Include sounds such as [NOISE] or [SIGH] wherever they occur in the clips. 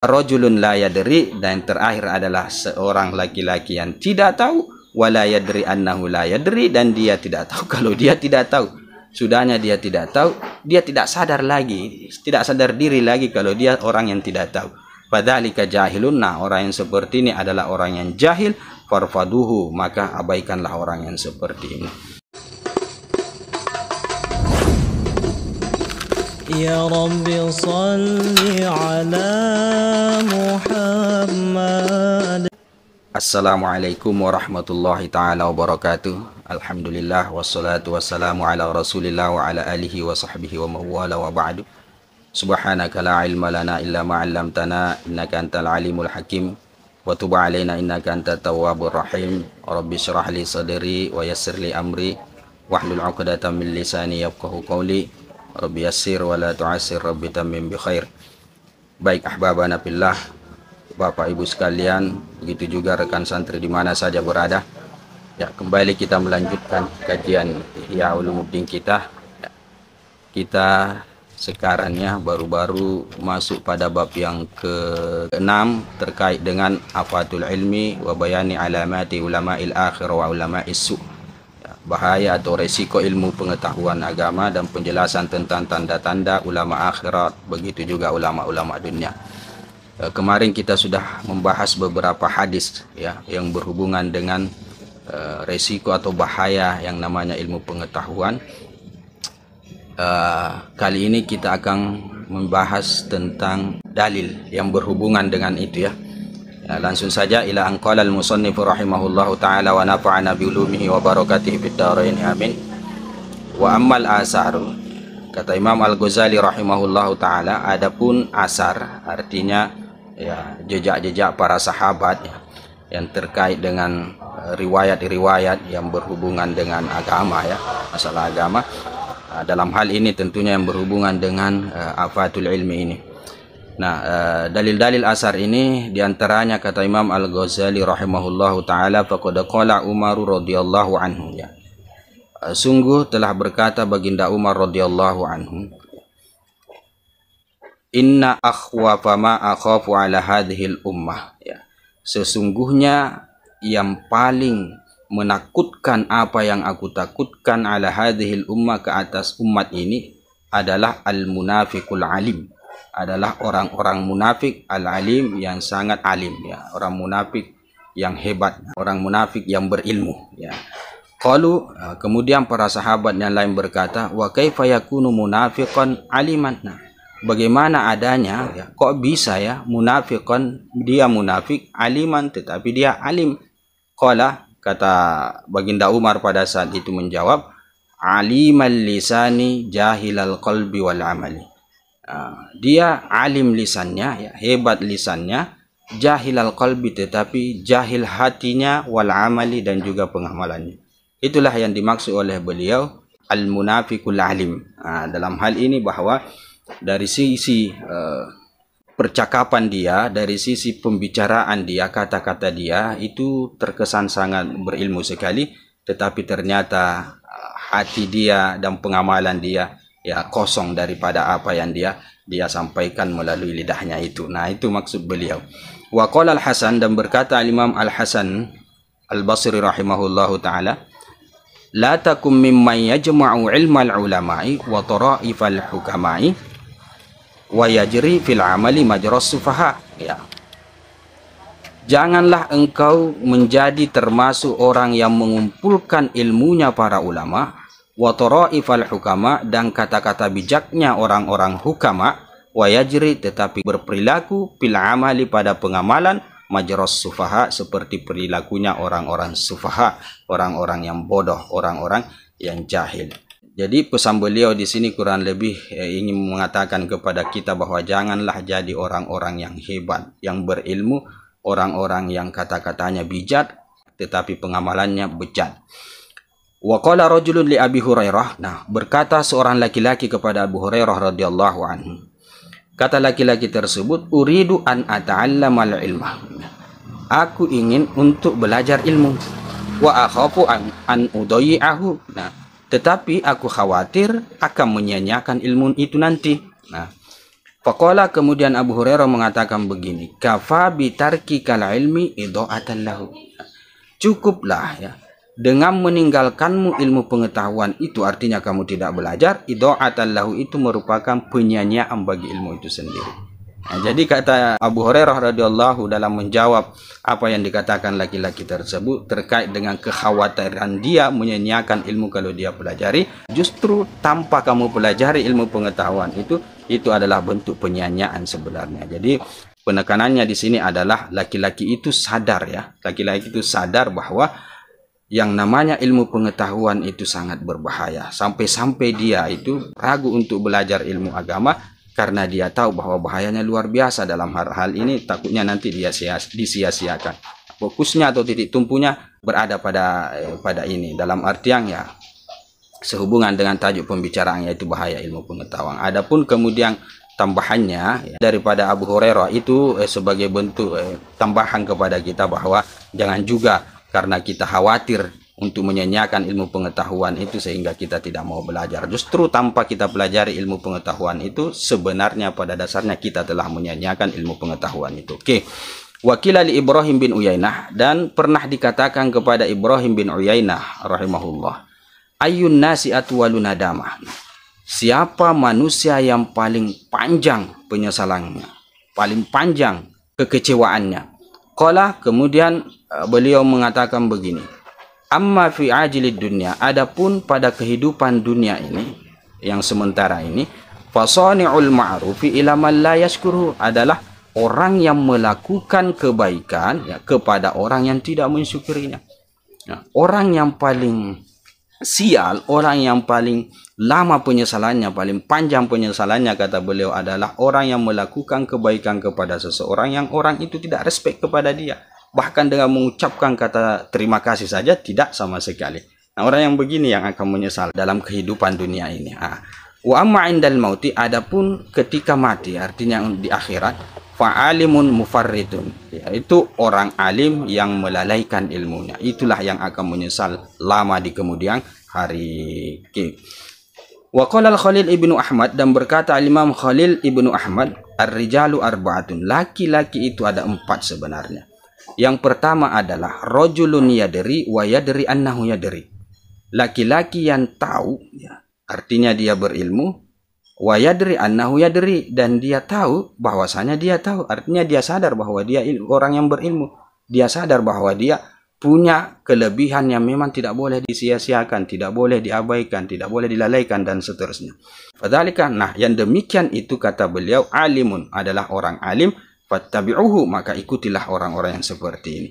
rojulun la yadri dan terakhir adalah seorang laki-laki yang tidak tahu wala yadri annahu la dan dia tidak tahu [LAUGHS] kalau dia tidak tahu sudahnya dia tidak tahu dia tidak sadar lagi tidak sadar diri lagi kalau dia orang yang tidak tahu padalika jahilun nah orang yang seperti ini adalah orang yang jahil farfaduhu maka abaikanlah orang yang seperti ini يا رب صل على محمد Assalamualaikum warahmatullahi taala wabarakatuh. Alhamdulillah wassalatu wassalamu ala Rasulillah wa ala alihi wa sahbihi wa mawala wa ba'du. Subhanaka la ilma lana illa ma 'allamtana innaka antal alimul hakim wa tub alaina innaka antat tawwabur rahim. Rabbi shrah li sadri wa yassir li amri wahlul 'uqdatam min lisani yafqahu qawli. Rabbi yassir wa la tu'assir Rabbi tamim bi khair baik ahbabana billah Bapak Ibu sekalian begitu juga rekan santri di mana saja berada ya kembali kita melanjutkan kajian ya ulumuddin kita ya, kita sekarang ya baru-baru masuk pada bab yang ke-6 terkait dengan afatul ilmi wa bayani alamati ulama'il akhir wa ulama'is su' bahaya atau resiko ilmu pengetahuan agama dan penjelasan tentang tanda-tanda ulama akhirat begitu juga ulama-ulama dunia eh, kemarin kita sudah membahas beberapa hadis ya yang berhubungan dengan eh, resiko atau bahaya yang namanya ilmu pengetahuan eh, kali ini kita akan membahas tentang dalil yang berhubungan dengan itu ya Nah, langsung saja ila anqala al-musannif rahimahullahu taala wa nafa'ana bi wa barakatihi fid amin. Wa ammal asar. kata Imam Al-Ghazali rahimahullahu taala adapun asar artinya ya jejak-jejak para sahabat ya, yang terkait dengan eh, riwayat-riwayat yang berhubungan dengan agama ya, masalah agama. Nah, dalam hal ini tentunya yang berhubungan dengan uh, afatul ilmi ini. Nah, eh, dalil-dalil asar ini diantaranya kata Imam Al-Ghazali rahimahullahu taala faqad qala Umar radhiyallahu anhu ya. Eh, sungguh telah berkata baginda Umar radhiyallahu anhu Inna akhwafa ma akhafu ala hadhil ummah ya. Sesungguhnya yang paling menakutkan apa yang aku takutkan ala hadhil ummah ke atas umat ini adalah al munafiqul alim adalah orang-orang munafik al-alim yang sangat alim ya orang munafik yang hebat orang munafik yang berilmu ya Qalu uh, kemudian para sahabat yang lain berkata wa kaifa yakunu munafiqan aliman nah, bagaimana adanya ya, kok bisa ya munafiqan dia munafik aliman tetapi dia alim qala kata baginda Umar pada saat itu menjawab alimal lisani jahilal qalbi wal amali Ah, dia alim lisannya, ya, hebat lisannya, jahil al qalbi tetapi jahil hatinya wal amali dan juga pengamalannya. Itulah yang dimaksud oleh beliau al munafikul alim. Nah, dalam hal ini bahwa dari sisi uh, percakapan dia, dari sisi pembicaraan dia, kata-kata dia itu terkesan sangat berilmu sekali, tetapi ternyata ah, hati dia dan pengamalan dia ya kosong daripada apa yang dia dia sampaikan melalui lidahnya itu. Nah, itu maksud beliau. Wa qala Al-Hasan dan berkata Al-Imam Al-Hasan Al-Basri rahimahullahu taala, "La takum mimman yajma'u ilmal ulama'i wa tara'ifal hukama'i wa yajri fil 'amali majras sufaha." Ya. Janganlah engkau menjadi termasuk orang yang mengumpulkan ilmunya para ulama ifal hukama dan kata-kata bijaknya orang-orang hukama wayajri tetapi berperilaku pil amali pada pengamalan majros sufaha seperti perilakunya orang-orang sufaha, orang-orang yang bodoh, orang-orang yang jahil. Jadi pesan beliau di sini kurang lebih eh, ingin mengatakan kepada kita bahwa janganlah jadi orang-orang yang hebat, yang berilmu, orang-orang yang kata-katanya bijak tetapi pengamalannya bejat. Waqala rajulun li Abi Hurairah. Nah, berkata seorang laki-laki kepada Abu Hurairah radhiyallahu anhu. Kata laki-laki tersebut, "Uridu an ata'allamal ilma." Aku ingin untuk belajar ilmu. Wa akhafu an, an udayyahu. Nah, tetapi aku khawatir akan menyanyiakan ilmu itu nanti. Nah, Fakola kemudian Abu Hurairah mengatakan begini, "Kafa bitarki kal ilmi lahu." Cukuplah ya dengan meninggalkanmu ilmu pengetahuan itu artinya kamu tidak belajar idoatallahu itu merupakan penyanyian bagi ilmu itu sendiri nah, jadi kata Abu Hurairah radhiyallahu dalam menjawab apa yang dikatakan laki-laki tersebut terkait dengan kekhawatiran dia menyanyiakan ilmu kalau dia pelajari justru tanpa kamu pelajari ilmu pengetahuan itu itu adalah bentuk penyanyian sebenarnya jadi penekanannya di sini adalah laki-laki itu sadar ya laki-laki itu sadar bahwa yang namanya ilmu pengetahuan itu sangat berbahaya. Sampai-sampai dia itu ragu untuk belajar ilmu agama karena dia tahu bahwa bahayanya luar biasa dalam hal-hal ini takutnya nanti dia disia-siakan. Fokusnya atau titik tumpunya berada pada eh, pada ini dalam artian ya sehubungan dengan tajuk pembicaraan yaitu bahaya ilmu pengetahuan. Adapun kemudian tambahannya ya, daripada Abu Hurairah itu eh, sebagai bentuk eh, tambahan kepada kita bahwa jangan juga karena kita khawatir untuk menyanyiakan ilmu pengetahuan itu sehingga kita tidak mau belajar. Justru tanpa kita pelajari ilmu pengetahuan itu sebenarnya pada dasarnya kita telah menyanyiakan ilmu pengetahuan itu. Oke. Okay. Wakil Ali Ibrahim bin Uyainah dan pernah dikatakan kepada Ibrahim bin Uyainah rahimahullah. Ayun nasi atwalu Siapa manusia yang paling panjang penyesalannya? Paling panjang kekecewaannya. Kala kemudian Eh, beliau mengatakan begini. Amma fi ajilid dunia, adapun pada kehidupan dunia ini yang sementara ini, fasani'ul ma'rufi ila man la yashkuru adalah orang yang melakukan kebaikan ya, kepada orang yang tidak mensyukurinya. Ya, orang yang paling sial, orang yang paling lama penyesalannya, paling panjang penyesalannya kata beliau adalah orang yang melakukan kebaikan kepada seseorang yang orang itu tidak respect kepada dia bahkan dengan mengucapkan kata terima kasih saja tidak sama sekali. Nah, orang yang begini yang akan menyesal dalam kehidupan dunia ini. Ah. Wa amma indal mauti adapun ketika mati artinya di akhirat fa'alimun mufarridun yaitu orang alim yang melalaikan ilmunya itulah yang akan menyesal lama di kemudian hari. Okay. Wa qala Khalil ibnu Ahmad dan berkata Imam Khalil ibnu Ahmad ar-rijalu arba'atun laki-laki itu ada empat sebenarnya. Yang pertama adalah rojulun yadri wa yadri annahu yadri. Laki-laki yang tahu, ya, artinya dia berilmu, wa yadri annahu yadri dan dia tahu bahwasanya dia tahu, artinya dia sadar bahwa dia orang yang berilmu. Dia sadar bahwa dia punya kelebihan yang memang tidak boleh disia-siakan, tidak boleh diabaikan, tidak boleh dilalaikan dan seterusnya. Padahal nah yang demikian itu kata beliau alimun adalah orang alim fattabi'uhu maka ikutilah orang-orang yang seperti ini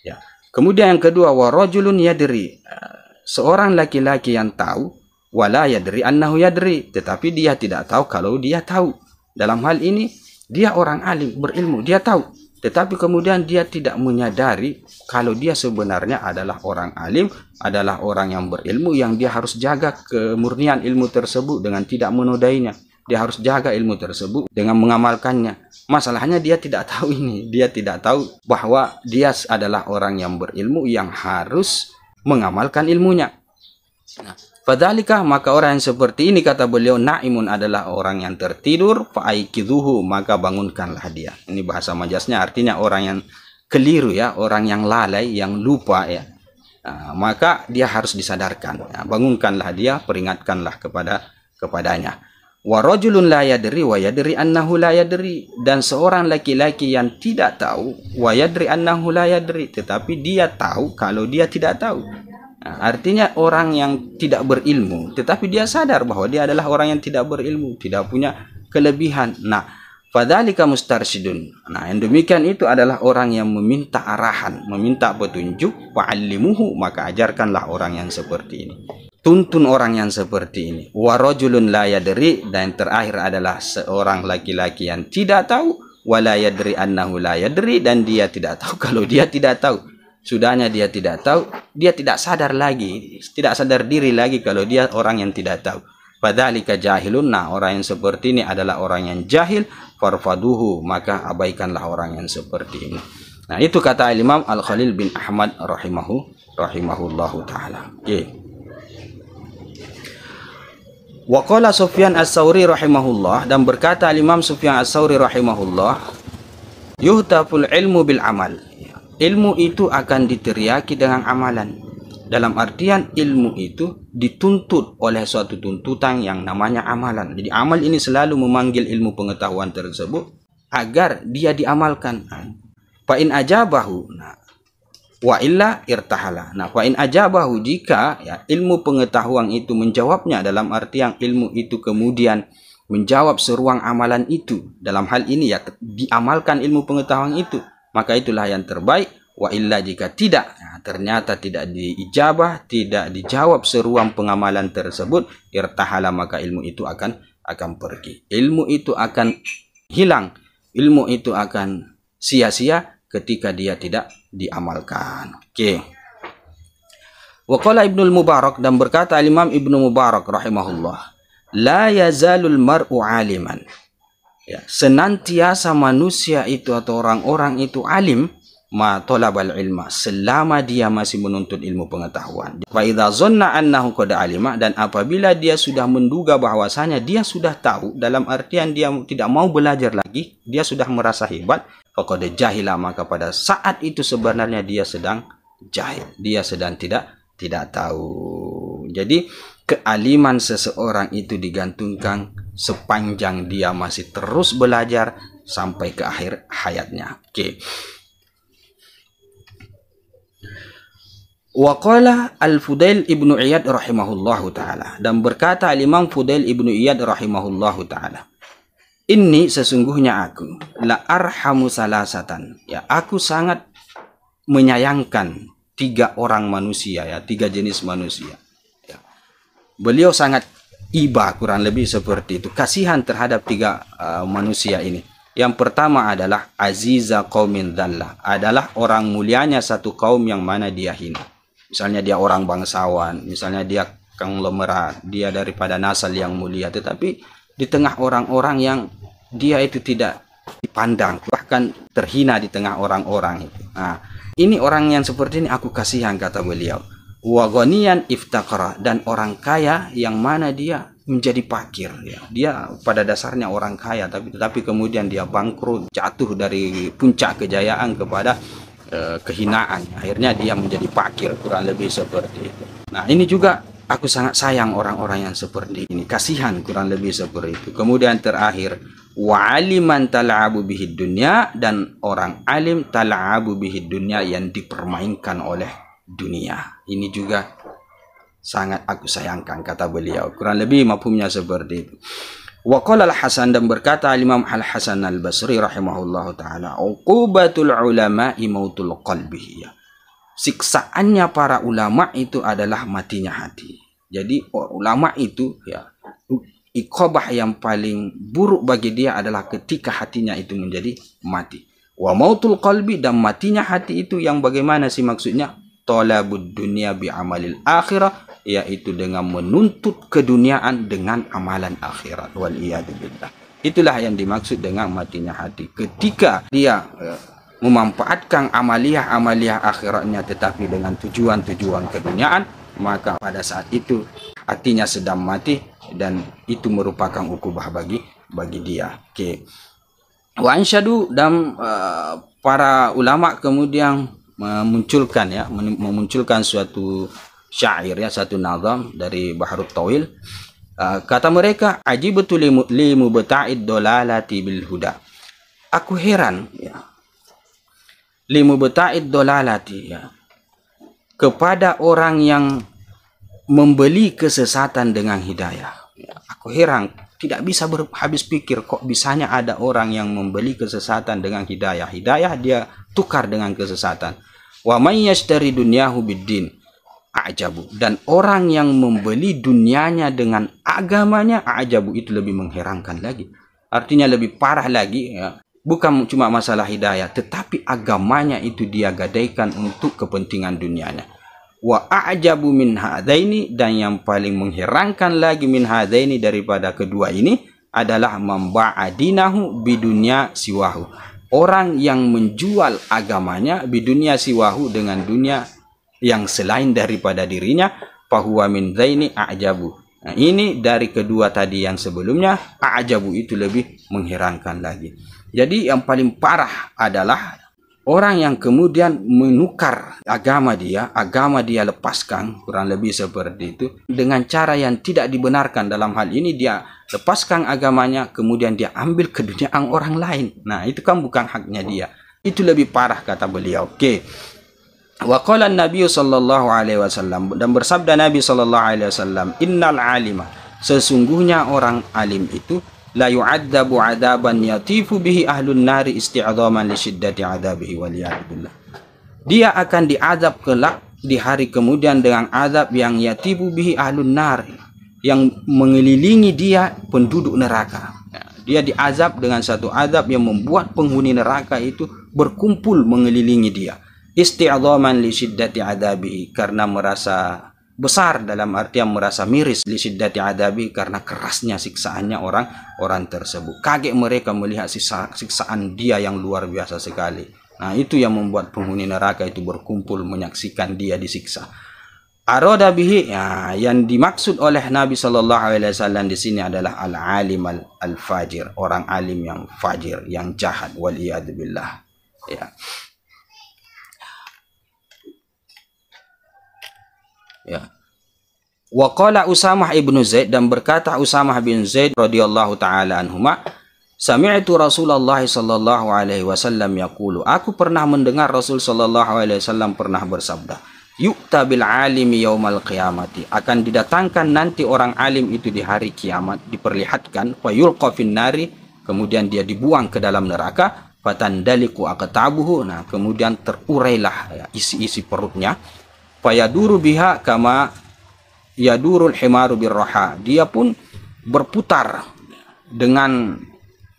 ya kemudian yang kedua wa rajulun yadri seorang laki-laki yang tahu wala yadri annahu yadri tetapi dia tidak tahu kalau dia tahu dalam hal ini dia orang alim berilmu dia tahu tetapi kemudian dia tidak menyadari kalau dia sebenarnya adalah orang alim, adalah orang yang berilmu yang dia harus jaga kemurnian ilmu tersebut dengan tidak menodainya. Dia harus jaga ilmu tersebut dengan mengamalkannya. Masalahnya dia tidak [LAUGHS] tahu ini, dia tidak tahu bahwa dia adalah orang yang berilmu yang harus mengamalkan ilmunya. Nah, Fadhalika maka orang yang seperti ini kata beliau naimun adalah orang yang tertidur fa'aikiduhu maka bangunkanlah dia. Ini bahasa majasnya artinya orang yang keliru ya, orang yang lalai, yang lupa ya. Nah, maka dia harus disadarkan. Nah, bangunkanlah dia, peringatkanlah kepada kepadanya warajulun la yadri wa yadri annahu la yadri dan seorang laki-laki yang tidak tahu wa yadri annahu la yadri tetapi dia tahu kalau dia tidak tahu nah, artinya orang yang tidak berilmu tetapi dia sadar bahwa dia adalah orang yang tidak berilmu tidak punya kelebihan nah fadzalika mustarsidun. nah yang demikian itu adalah orang yang meminta arahan meminta petunjuk wa'allimuhu maka ajarkanlah orang yang seperti ini tuntun orang yang seperti ini warajulun la yadri dan terakhir adalah seorang laki-laki yang tidak tahu wala yadri annahu la dan dia tidak tahu [LAUGHS] kalau dia tidak tahu sudahnya dia tidak tahu dia tidak sadar lagi tidak sadar diri lagi kalau dia orang yang tidak tahu padahalika jahilun nah orang yang seperti ini adalah orang yang jahil farfaduhu maka abaikanlah orang yang seperti ini nah itu kata Imam Al Khalil bin Ahmad rahimahu rahimahullahu taala oke okay. Waqala Sufyan As-Sauri rahimahullah dan berkata Imam Sufyan As-Sauri rahimahullah yuhtaful ilmu bil amal. Ilmu itu akan diteriaki dengan amalan. Dalam artian ilmu itu dituntut oleh suatu tuntutan yang namanya amalan. Jadi amal ini selalu memanggil ilmu pengetahuan tersebut agar dia diamalkan. Nah, Fa'in ajabahu. Nah, wa illa irtahala. Nah, wa in ajabahu jika ya ilmu pengetahuan itu menjawabnya dalam arti yang ilmu itu kemudian menjawab seruang amalan itu. Dalam hal ini ya diamalkan ilmu pengetahuan itu, maka itulah yang terbaik. Wa illa jika tidak, nah, ternyata tidak diijabah, tidak dijawab seruang pengamalan tersebut, irtahala maka ilmu itu akan akan pergi. Ilmu itu akan hilang, ilmu itu akan sia-sia ketika dia tidak diamalkan. Oke. Okay. Waqala Ibnu Mubarak dan berkata Imam Ibnu Mubarak rahimahullah, la yazalul mar'u aliman. Ya, senantiasa manusia itu atau orang-orang itu alim ma talabal ilma selama dia masih menuntut ilmu pengetahuan. Fa idza zanna annahu qad alima dan apabila dia sudah menduga bahwasanya dia sudah tahu dalam artian dia tidak mau belajar lagi, dia sudah merasa hebat, Fakoda jahila maka pada saat itu sebenarnya dia sedang jahil. Dia sedang tidak tidak tahu. Jadi kealiman seseorang itu digantungkan sepanjang dia masih terus belajar sampai ke akhir hayatnya. Oke. Okay. Waqala Al-Fudail Ibnu Iyad rahimahullahu taala dan berkata Al Imam Fudail Ibnu Iyad rahimahullahu taala ini sesungguhnya aku la arhamu salasatan. Ya, aku sangat menyayangkan tiga orang manusia ya, tiga jenis manusia. Ya. Beliau sangat iba kurang lebih seperti itu, kasihan terhadap tiga uh, manusia ini. Yang pertama adalah aziza qaumin dhalla, adalah orang mulianya satu kaum yang mana dia hina. Misalnya dia orang bangsawan, misalnya dia konglomerat, dia daripada nasal yang mulia, tetapi di tengah orang-orang yang dia itu tidak dipandang bahkan terhina di tengah orang-orang itu. Nah, ini orang yang seperti ini aku kasihan kata beliau. Wagonian iftakara dan orang kaya yang mana dia menjadi pakir ya. Dia pada dasarnya orang kaya tapi tetapi kemudian dia bangkrut, jatuh dari puncak kejayaan kepada uh, kehinaan. Akhirnya dia menjadi pakir kurang lebih seperti itu. Nah, ini juga Aku sangat sayang orang-orang yang seperti ini. Kasihan kurang lebih seperti itu. Kemudian terakhir, wa aliman tal'abu bihid dunia dan orang alim tal'abu bihid dunia yang dipermainkan oleh dunia. Ini juga sangat aku sayangkan kata beliau. Kurang lebih mafhumnya seperti itu. Waqala al-Hasan dan berkata Imam Al-Hasan Al-Basri rahimahullahu taala, "Uqubatul ulama mautul qalbi." siksaannya para ulama itu adalah matinya hati. Jadi ulama itu ya ikhobah yang paling buruk bagi dia adalah ketika hatinya itu menjadi mati. Wa mautul qalbi dan matinya hati itu yang bagaimana sih maksudnya? Tolabud dunia bi amalil akhirah yaitu dengan menuntut keduniaan dengan amalan akhirat wal billah. Itulah yang dimaksud dengan matinya hati. Ketika dia ya, memanfaatkan amaliah-amaliah akhiratnya tetapi dengan tujuan-tujuan keduniaan maka pada saat itu hatinya sedang mati dan itu merupakan ukubah bagi bagi dia. Oke. Okay. dan uh, para ulama kemudian memunculkan ya memunculkan suatu syair ya satu nazam dari Baharut Tawil uh, kata mereka ajibatul limu, limu beta'id dolalati bil huda aku heran ya limubta'id dolalati ya. kepada orang yang membeli kesesatan dengan hidayah ya. aku heran tidak bisa berhabis pikir kok bisanya ada orang yang membeli kesesatan dengan hidayah hidayah dia tukar dengan kesesatan wa dari dunia hubidin biddin ajabu dan orang yang membeli dunianya dengan agamanya ajabu itu lebih mengherankan lagi artinya lebih parah lagi ya bukan cuma masalah hidayah tetapi agamanya itu dia gadaikan untuk kepentingan dunianya wa a'jabu min hadaini dan yang paling mengherankan lagi min hadaini daripada kedua ini adalah mamba'adinahu bidunya siwahu orang yang menjual agamanya bidunya siwahu dengan dunia yang selain daripada dirinya fahuwa min zaini a'jabu Nah, ini dari kedua tadi yang sebelumnya, ajabu itu lebih mengherankan lagi. Jadi yang paling parah adalah orang yang kemudian menukar agama dia, agama dia lepaskan, kurang lebih seperti itu, dengan cara yang tidak dibenarkan dalam hal ini dia lepaskan agamanya, kemudian dia ambil keduniaan orang lain. Nah, itu kan bukan haknya dia. Itu lebih parah kata beliau. Oke. Okay. Waqala Nabi sallallahu alaihi wasallam dan bersabda Nabi sallallahu alaihi wasallam, "Innal alima" Sesungguhnya orang alim itu la yu'adzabu adaban yatifu bihi ahlun nari isti'adhaman li syiddati adabihi waliyadillah. Dia akan diazab kelak di hari kemudian dengan azab yang yatifu bihi ahlun nar yang mengelilingi dia penduduk neraka. Ya, dia diazab dengan satu azab yang membuat penghuni neraka itu berkumpul mengelilingi dia. Isti'adhaman li syiddati adabihi karena merasa besar dalam arti yang merasa miris li syiddati adabi karena kerasnya siksaannya orang orang tersebut. Kaget mereka melihat siksa, siksaan dia yang luar biasa sekali. Nah, itu yang membuat penghuni neraka itu berkumpul menyaksikan dia disiksa. Aroda bihi ya, yang dimaksud oleh Nabi Shallallahu Alaihi Wasallam di sini adalah al alim al, al fajir orang alim yang fajir yang jahat waliyadubillah ya ya Waqala Usamah ibnu Zaid dan berkata Usamah bin Zaid radhiyallahu taala anhuma Sami'tu Rasulullah sallallahu alaihi wasallam yaqulu Aku pernah mendengar Rasul sallallahu alaihi wasallam pernah bersabda Yukta bil alimi yaumal qiyamati akan didatangkan nanti orang alim itu di hari kiamat diperlihatkan wa yulqa nari kemudian dia dibuang ke dalam neraka fatandaliku akatabuhu nah kemudian terurailah ya, isi-isi perutnya fayaduru biha kama yadurul himaru birroha dia pun berputar dengan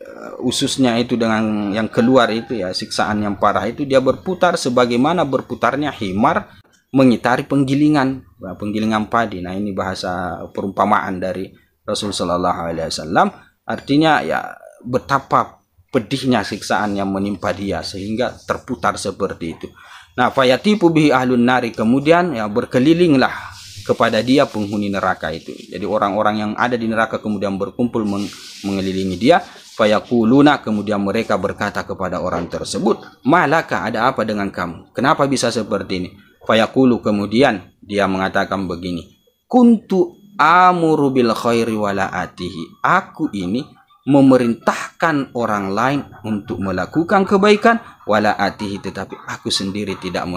eh, ususnya itu dengan yang keluar itu ya siksaan yang parah itu dia berputar sebagaimana berputarnya himar mengitari penggilingan nah, penggilingan padi nah ini bahasa perumpamaan dari Rasul Shallallahu Alaihi Wasallam artinya ya betapa pedihnya siksaan yang menimpa dia sehingga terputar seperti itu Nah, fayati bihi ahlun nari kemudian ya berkelilinglah kepada dia penghuni neraka itu. Jadi orang-orang yang ada di neraka kemudian berkumpul meng mengelilingi dia. Fayakuluna kemudian mereka berkata kepada orang tersebut, malaka ada apa dengan kamu? Kenapa bisa seperti ini? Fayakulu kemudian dia mengatakan begini, kuntu amuru bil khairi wala atihi. Aku ini memerintahkan orang lain untuk melakukan kebaikan wala atihi tetapi aku sendiri tidak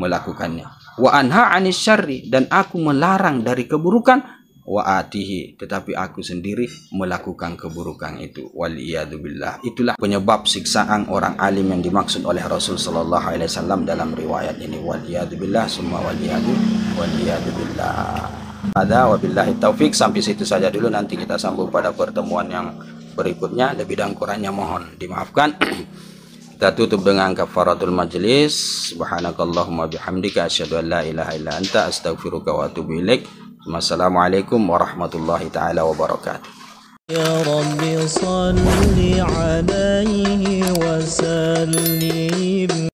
melakukannya wa anha anis syarri dan aku melarang dari keburukan wa atihi tetapi aku sendiri melakukan keburukan itu wal billah itulah penyebab siksaan orang alim yang dimaksud oleh Rasul sallallahu alaihi wasallam dalam riwayat ini wal billah semua wal iyadu ada wabillahi taufik sampai situ saja dulu nanti kita sambung pada pertemuan yang berikutnya lebih dan kurangnya mohon dimaafkan [CLEARS THROAT] kita tutup dengan kafaratul majlis subhanakallahumma bihamdika asyhadu an la ilaha illa anta astaghfiruka wa atubu ilaik wassalamualaikum warahmatullahi taala wabarakatuh ya rabbi salli alaihi wa وسلم